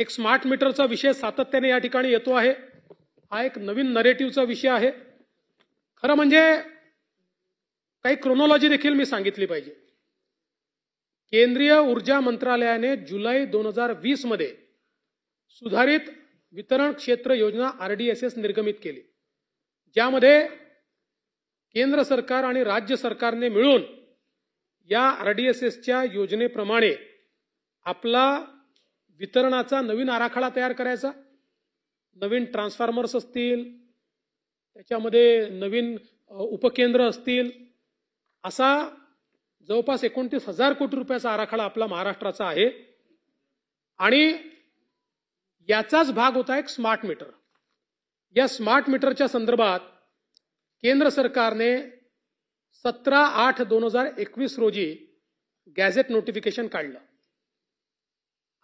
एक स्मार्ट मीटरचा विषय सातत्याने या ठिकाणी येतो आहे हा एक नवीन नरेटिव्हचा विषय आहे खरं म्हणजे काही क्रोनॉलॉजी देखील मी सांगितली पाहिजे केंद्रीय ऊर्जा मंत्रालयाने जुलै दोन हजार वीस मध्ये सुधारित वितरण क्षेत्र योजना आरडीएसएस निर्गमित केली ज्यामध्ये केंद्र सरकार आणि राज्य सरकारने मिळून या आरडीएसएसच्या योजनेप्रमाणे आपला वितरणाचा नवीन आराखडा तयार करायचा नवीन ट्रान्सफॉर्मर्स असतील त्याच्यामध्ये नवीन उपकेंद्र असतील असा जवळपास एकोणतीस हजार कोटी रुपयाचा आराखडा आपला महाराष्ट्राचा आहे आणि याचाच भाग होता एक स्मार्ट मीटर या स्मार्ट मीटरच्या संदर्भात केंद्र सरकारने सतरा आठ दोन हजार एकवीस रोजी गॅझेट नोटिफिकेशन काढलं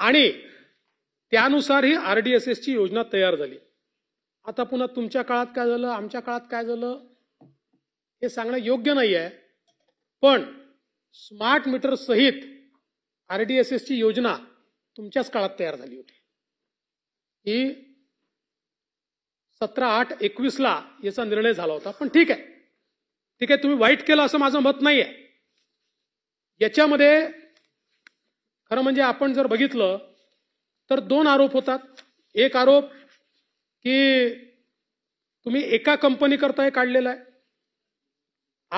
आणि त्यानुसार ही आर डी एस एसची योजना तयार झाली आता पुन्हा तुमच्या काळात काय झालं आमच्या काळात काय झालं हे सांगणं योग्य नाही आहे पण स्मार्ट मीटर सहित आर डी एस एसची योजना तुमच्याच काळात तयार झाली होती ही सतरा आठ एकवीसला याचा निर्णय झाला होता पण ठीक आहे ठीक आहे तुम्ही वाईट केलं असं माझं मत नाही आहे याच्यामध्ये खरं म्हणजे आपण जर बघितलं तर दोन आरोप होतात एक आरोप की तुम्ही एका कंपनीकरता हे काढलेला आहे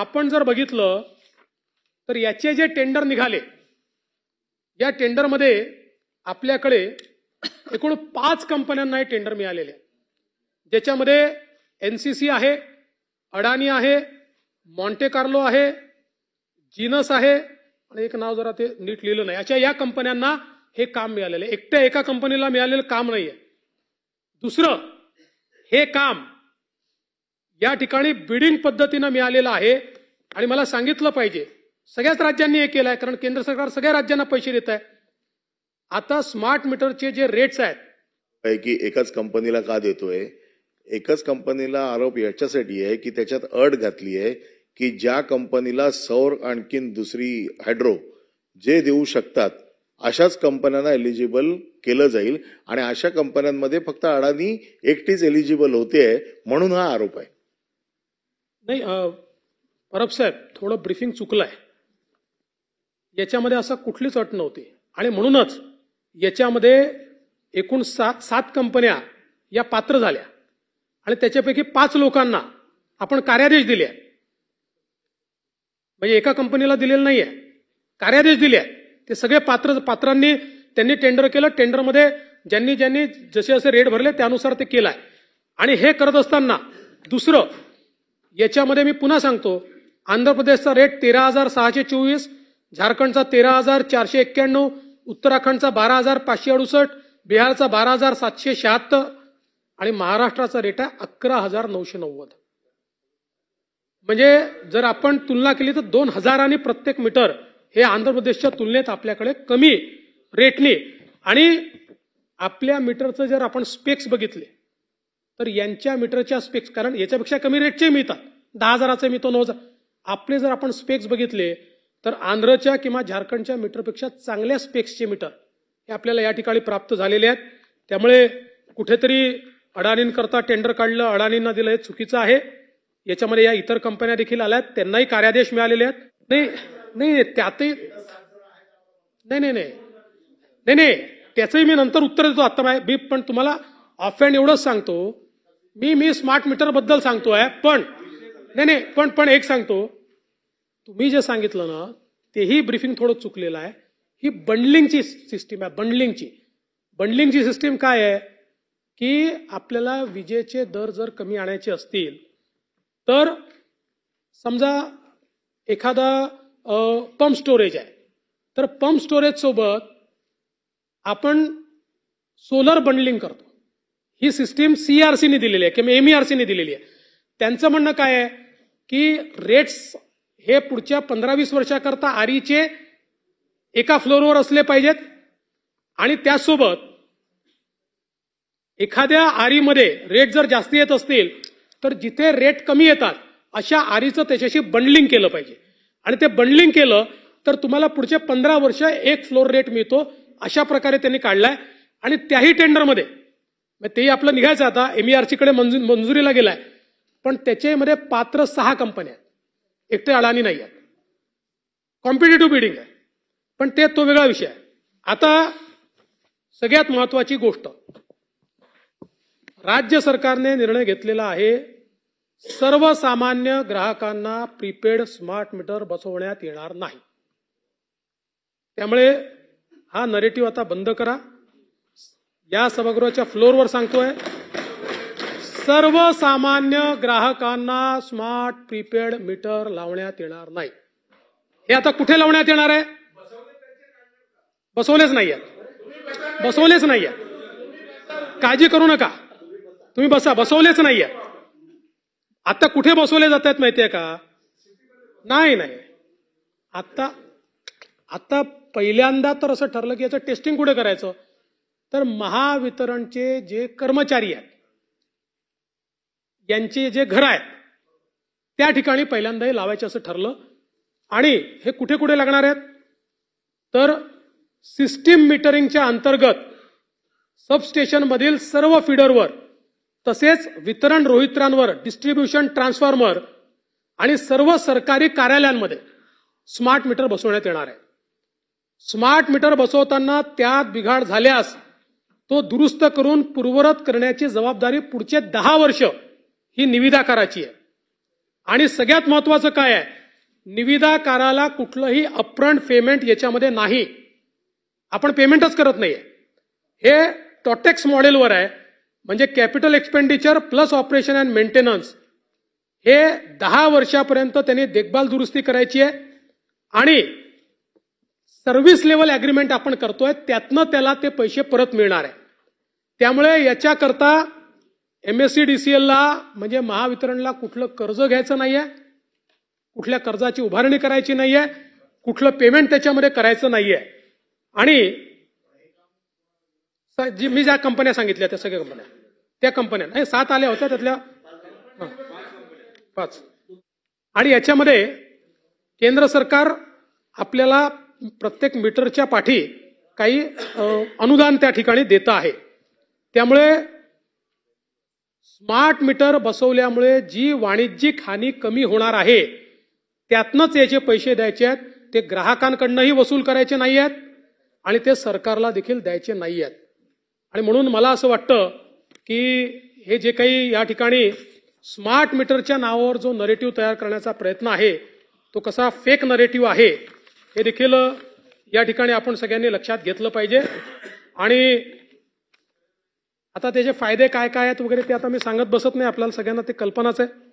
आपण जर बघितलं तर याचे जे टेंडर निघाले या टेंडरमध्ये आपल्याकडे एकूण पाच कंपन्यांना हे टेंडर मिळालेले ज्याच्यामध्ये एन सी सी आहे अडाणी आहे मॉन्टे कार्लो आहे जीनस आहे एक नाव जरा ते नीट लिहिलं नाही अशा या कंपन्यांना हे काम मिळालेलं आहे एकट्या एका कंपनीला मिळालेलं काम नाहीये दुसरं हे काम या ठिकाणी बिडिंग पद्धतीनं मिळालेलं आहे आणि मला सांगितलं पाहिजे सगळ्याच राज्यांनी हे केलं आहे कारण केंद्र सरकार सगळ्या राज्यांना पैसे देत आहे आता स्मार्ट मीटरचे जे रेट्स आहेत पैकी एकाच कंपनीला का देतोय एकाच कंपनीला आरोप याच्यासाठी आहे की त्याच्यात अट घातली आहे की ज्या कंपनीला सौर आणखीन दुसरी हायड्रो जे देऊ शकतात अशाच कंपन्यांना एलिजिबल केलं जाईल आणि अशा कंपन्यांमध्ये फक्त अडाणी एकटीच एलिजिबल होते म्हणून हा आरोप आहे नाही परब साहेब थोडं ब्रीफिंग चुकलं आहे याच्यामध्ये असं कुठलीच अट नव्हती आणि म्हणूनच याच्यामध्ये एकूण सात सात कंपन्या या पात्र झाल्या आणि त्याच्यापैकी पाच लोकांना आपण कार्यादेश दिले म्हणजे एका कंपनीला दिलेलं नाही आहे कार्यादेश दिले आहे ते सगळे पात्र पात्रांनी त्यांनी टेंडर केलं टेंडरमध्ये ज्यांनी ज्यांनी जसे जसे रेट भरले त्यानुसार ते केलं आहे आणि हे करत असताना दुसरं याच्यामध्ये मी पुन्हा सांगतो आंध्र प्रदेशचा रेट तेरा हजार सहाशे चोवीस झारखंडचा तेरा हजार चारशे एक्क्याण्णव उत्तराखंडचा बारा हजार पाचशे अडुसष्ट बिहारचा बारा हजार सातशे शहात्तर आणि महाराष्ट्राचा रेट आहे अकरा हजार नऊशे नव्वद म्हणजे जर आपण तुलना केली तर दोन हजाराने प्रत्येक मीटर हे आंध्र प्रदेशच्या तुलनेत आपल्याकडे कमी रेटने आणि आपल्या मीटरचं जर आपण स्पेक्स बघितले तर यांच्या मीटरच्या स्पेक्स कारण याच्यापेक्षा कमी रेटचे मिळतात दहा हजाराचे मिळतो नऊ हजार आपले जर आपण स्पेक्स बघितले तर आंध्रच्या किंवा झारखंडच्या मीटरपेक्षा चांगल्या स्पेक्सचे मीटर हे आपल्याला या ठिकाणी प्राप्त झालेले आहेत त्यामुळे कुठेतरी अडाणींकरता टेंडर काढलं अडाणींना दिलं हे चुकीचं आहे याच्यामध्ये या इतर कंपन्या देखील आल्यात त्यांनाही कार्यादेश मिळालेले आहेत नाही नाही त्यातही नाही नाही नाही नाही नाही त्याचंही मी नंतर उत्तर देतो आता मी पण तुम्हाला ऑफ अँड एवढंच सांगतो मी मी स्मार्ट मीटर बद्दल सांगतोय पण नाही नाही पण पण एक सांगतो तुम्ही जे सांगितलं ना तेही ब्रीफिंग थोडं चुकलेलं आहे ही बंडलिंगची सिस्टीम आहे बंडलिंगची बंडलिंगची सिस्टीम काय आहे की आपल्याला विजेचे दर जर कमी आणायचे असतील तर समजा एखादा पंप स्टोरेज आहे तर पंप स्टोरेज सोबत आपण सोलर बंडलिंग करतो ही सिस्टीम सीआरसीने दिलेली आहे किंवा एमईआरसीने e दिलेली आहे त्यांचं म्हणणं काय आहे की रेट्स हे पुढच्या पंधरा वीस वर्षाकरता आरीचे एका फ्लोअरवर असले पाहिजेत आणि त्यासोबत एखाद्या आरीमध्ये रेट जर जास्त येत असतील तर जिथे रेट कमी येतात अशा आरीचं त्याच्याशी बंडलिंग केलं पाहिजे आणि ते बंडलिंग केलं तर तुम्हाला पुढचे पंधरा वर्ष एक फ्लोर रेट मिळतो अशा प्रकारे त्यांनी काढलाय आणि त्याही टेंडरमध्ये तेही आपलं निघायचं आता एमईआरसीकडे e कडे मंजुरीला गेलाय पण त्याच्यामध्ये पात्र सहा कंपन्या आहेत एकटे अडाणी नाही आहेत कॉम्पिटेटिव्ह बिडिंग आहे पण ते तो वेगळा विषय आहे आता सगळ्यात महत्वाची गोष्ट राज्य सरकारने निर्णय घेतलेला आहे सर्वसामान्य ग्राहकांना प्रीपेड स्मार्ट मीटर बसवण्यात येणार नाही त्यामुळे हा नरेटिव्ह आता बंद करा या सभागृहाच्या फ्लोरवर सांगतोय सर्वसामान्य ग्राहकांना स्मार्ट प्रीपेड मीटर लावण्यात येणार नाही हे आता कुठे लावण्यात येणार आहे बसवलेच नाही आहेत बसवलेच नाहीये काळजी करू नका तुम्ही बसा बसवलेच नाहीये आता कुठे बसवले जात आहेत माहितीये का नाही नाही आता आता पहिल्यांदा तर असं ठरलं की याचं टेस्टिंग कुठे करायचं तर महावितरणचे जे कर्मचारी आहेत यांचे जे घर आहेत त्या ठिकाणी पहिल्यांदा हे लावायचे असं ठरलं आणि हे कुठे कुठे लागणार आहेत तर सिस्टीम मीटरिंगच्या अंतर्गत सबस्टेशनमधील सर्व फीडरवर तसेच वितरण रोहित्रांवर डिस्ट्रीब्युशन ट्रान्सफॉर्मर आणि सर्व सरकारी कार्यालयांमध्ये स्मार्ट मीटर बसवण्यात येणार आहे स्मार्ट मीटर बसवताना त्यात बिघाड झाल्यास तो दुरुस्त करून पूर्वरत करण्याची जबाबदारी पुढचे दहा वर्ष ही निविदाकाराची आहे आणि सगळ्यात महत्वाचं काय आहे निविदाकाराला कुठलंही अप्रंट पेमेंट याच्यामध्ये नाही आपण पेमेंटच करत नाहीये हे टॉटेक्स मॉडेलवर आहे म्हणजे capital expenditure plus operation and maintenance हे दहा वर्षापर्यंत त्यांनी देखभाल दुरुस्ती करायची आहे आणि सर्व्हिस लेवल अग्रीमेंट आपण करतोय त्यातनं त्याला ते पैसे परत मिळणार आहे त्यामुळे याच्याकरता सी ला म्हणजे महावितरणला कुठलं कर्ज घ्यायचं नाहीये कुठल्या कर्जाची उभारणी करायची नाहीये कुठलं पेमेंट त्याच्यामध्ये करायचं नाहीये आणि जी मी ज्या कंपन्या सांगितल्या त्या सगळ्या कंपन्या त्या कंपन्या नाही सात आल्या होत्या त्यातल्या पाच आणि याच्यामध्ये केंद्र सरकार आपल्याला प्रत्येक मीटरच्या पाठी काही अनुदान त्या ठिकाणी देत आहे त्यामुळे स्मार्ट मीटर बसवल्यामुळे जी वाणिज्यिक हानी कमी होणार आहे त्यातनंच याचे पैसे द्यायचे आहेत ते ग्राहकांकडनंही वसूल करायचे नाही आहेत आणि ते सरकारला देखील द्यायचे नाही आहेत आणि म्हणून मला असं वाटतं की हे जे काही या ठिकाणी स्मार्ट मीटरच्या नावावर जो नरेटिव्ह तयार करण्याचा प्रयत्न आहे तो कसा फेक नरेटिव्ह आहे हे देखील या ठिकाणी आपण सगळ्यांनी लक्षात घेतलं पाहिजे आणि आता त्याचे फायदे काय काय आहेत वगैरे ते आता मी सांगत बसत नाही आपल्याला सगळ्यांना ते कल्पनाच आहे